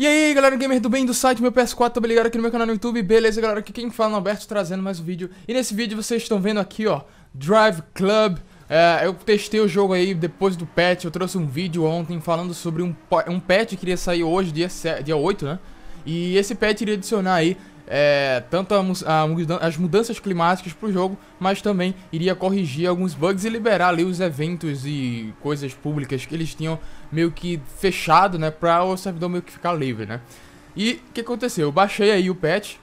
E aí galera gamer do bem do site meu PS4, tá ligado aqui no meu canal no YouTube, beleza galera, aqui quem fala é o Alberto trazendo mais um vídeo E nesse vídeo vocês estão vendo aqui ó, Drive Club é, eu testei o jogo aí depois do patch, eu trouxe um vídeo ontem falando sobre um, um patch que iria sair hoje, dia, 7, dia 8, né? E esse patch iria adicionar aí é, tanto a, a, as mudanças climáticas para o jogo, mas também iria corrigir alguns bugs e liberar ali os eventos e coisas públicas que eles tinham meio que fechado, né, para o servidor meio que ficar livre, né. E o que aconteceu? Eu baixei aí o patch,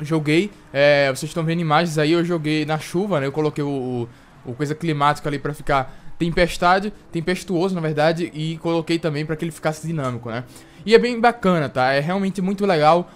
joguei, é, vocês estão vendo imagens aí, eu joguei na chuva, né, eu coloquei o, o, o coisa climática ali para ficar tempestade, tempestuoso na verdade, e coloquei também para que ele ficasse dinâmico, né. E é bem bacana, tá? É realmente muito legal.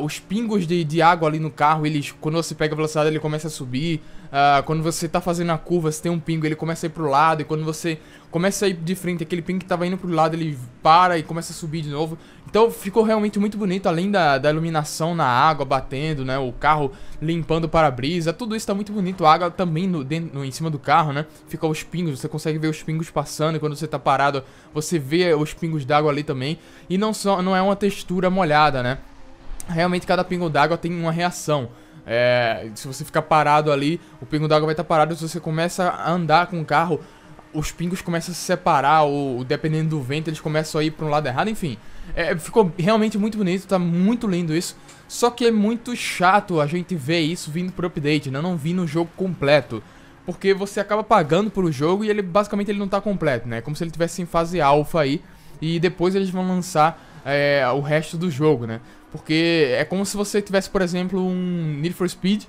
Uh, os pingos de, de água ali no carro, eles, quando você pega a velocidade, ele começa a subir. Uh, quando você tá fazendo a curva, você tem um pingo, ele começa a ir pro lado. E quando você começa a ir de frente, aquele pingo que tava indo pro lado, ele para e começa a subir de novo. Então ficou realmente muito bonito, além da, da iluminação na água batendo, né? O carro limpando o para-brisa, tudo isso tá muito bonito. A água também no, dentro, no, em cima do carro, né? ficam os pingos, você consegue ver os pingos passando. E quando você tá parado, você vê os pingos d'água ali também. E não, só, não é uma textura molhada, né? Realmente cada pingo d'água tem uma reação. É, se você ficar parado ali, o pingo d'água vai estar tá parado. Se você começa a andar com o carro, os pingos começam a se separar, ou dependendo do vento, eles começam a ir para um lado errado, enfim. É, ficou realmente muito bonito, tá muito lindo isso. Só que é muito chato a gente ver isso vindo pro update, né? Eu não vi no jogo completo. Porque você acaba pagando pelo jogo e ele basicamente ele não tá completo, né? É como se ele tivesse em fase alfa aí e depois eles vão lançar é, o resto do jogo, né? Porque é como se você tivesse, por exemplo, um Need for Speed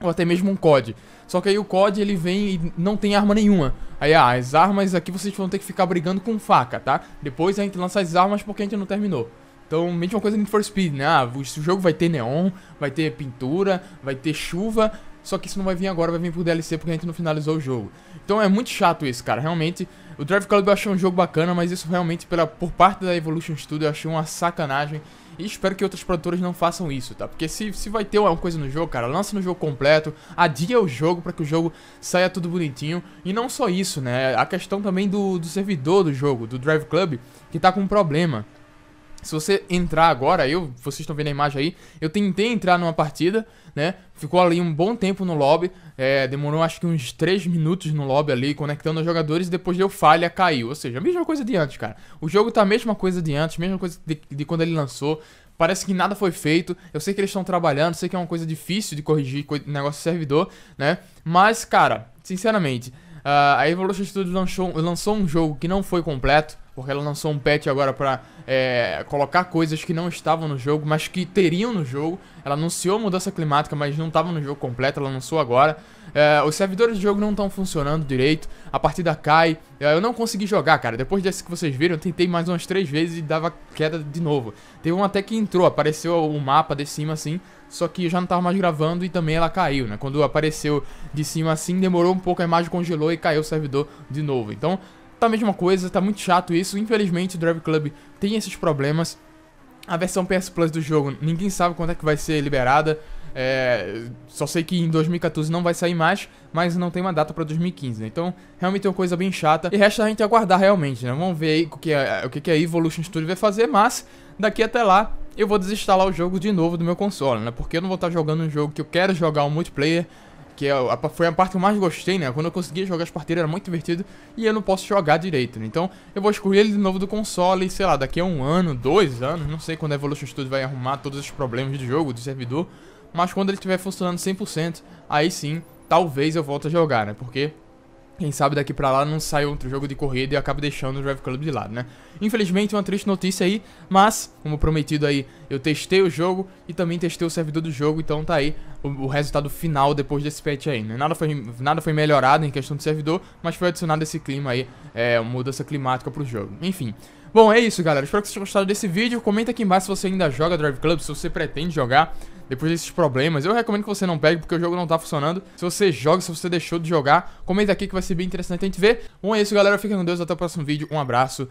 ou até mesmo um COD. Só que aí o COD ele vem e não tem arma nenhuma. Aí ah, as armas aqui vocês vão ter que ficar brigando com faca, tá? Depois a gente lança as armas porque a gente não terminou. Então, mesma coisa no Need for Speed, né? Ah, o jogo vai ter neon, vai ter pintura, vai ter chuva só que isso não vai vir agora, vai vir pro DLC porque a gente não finalizou o jogo. Então é muito chato isso, cara. Realmente, o Drive Club eu achei um jogo bacana, mas isso realmente, pela, por parte da Evolution Studio, eu achei uma sacanagem. E espero que outras produtoras não façam isso, tá? Porque se, se vai ter alguma coisa no jogo, cara, lança no jogo completo, adia o jogo para que o jogo saia tudo bonitinho. E não só isso, né? A questão também do, do servidor do jogo, do Drive Club, que tá com um problema. Se você entrar agora, eu, vocês estão vendo a imagem aí, eu tentei entrar numa partida, né? Ficou ali um bom tempo no lobby, é, demorou acho que uns 3 minutos no lobby ali, conectando os jogadores, e depois deu falha, caiu. Ou seja, a mesma coisa de antes, cara. O jogo tá a mesma coisa de antes, mesma coisa de, de quando ele lançou. Parece que nada foi feito. Eu sei que eles estão trabalhando, sei que é uma coisa difícil de corrigir negócio de servidor, né? Mas, cara, sinceramente, ah, a Evolution Studios lançou, lançou um jogo que não foi completo porque ela lançou um patch agora para é, colocar coisas que não estavam no jogo, mas que teriam no jogo. Ela anunciou mudança climática, mas não estava no jogo completo, ela lançou agora. É, os servidores de jogo não estão funcionando direito, a partida cai. É, eu não consegui jogar, cara. Depois desse que vocês viram, eu tentei mais umas três vezes e dava queda de novo. Teve um até que entrou, apareceu o mapa de cima assim, só que eu já não estava mais gravando e também ela caiu, né? Quando apareceu de cima assim, demorou um pouco, a imagem congelou e caiu o servidor de novo. Então, tá a mesma coisa, tá muito chato isso. Infelizmente, o Drive Club tem esses problemas. A versão PS Plus do jogo, ninguém sabe quando é que vai ser liberada. É, só sei que em 2014 não vai sair mais, mas não tem uma data para 2015, né? Então, realmente é uma coisa bem chata. E resta a gente aguardar realmente, né? Vamos ver aí o que, é, o que a Evolution Studio vai fazer, mas daqui até lá eu vou desinstalar o jogo de novo do meu console, né? Porque eu não vou estar jogando um jogo que eu quero jogar um multiplayer que é foi a parte que eu mais gostei, né? Quando eu conseguia jogar as partidas era muito divertido e eu não posso jogar direito, né? Então eu vou escolher ele de novo do console sei lá, daqui a um ano, dois anos, não sei quando a Evolution Studio vai arrumar todos os problemas do jogo, do servidor, mas quando ele estiver funcionando 100%, aí sim, talvez eu volte a jogar, né? Porque quem sabe daqui pra lá não sai outro jogo de corrida e acaba deixando o Drive Club de lado, né? Infelizmente, uma triste notícia aí, mas, como prometido aí, eu testei o jogo e também testei o servidor do jogo, então tá aí o, o resultado final depois desse patch aí, né? Nada foi, nada foi melhorado em questão do servidor, mas foi adicionado esse clima aí, é, mudança climática pro jogo. Enfim, Bom, é isso, galera. Espero que vocês tenham gostado desse vídeo. Comenta aqui embaixo se você ainda joga Drive Club, se você pretende jogar depois desses problemas. Eu recomendo que você não pegue, porque o jogo não tá funcionando. Se você joga, se você deixou de jogar, comenta aqui que vai ser bem interessante a gente ver. Bom, é isso, galera. Fica com Deus. Até o próximo vídeo. Um abraço.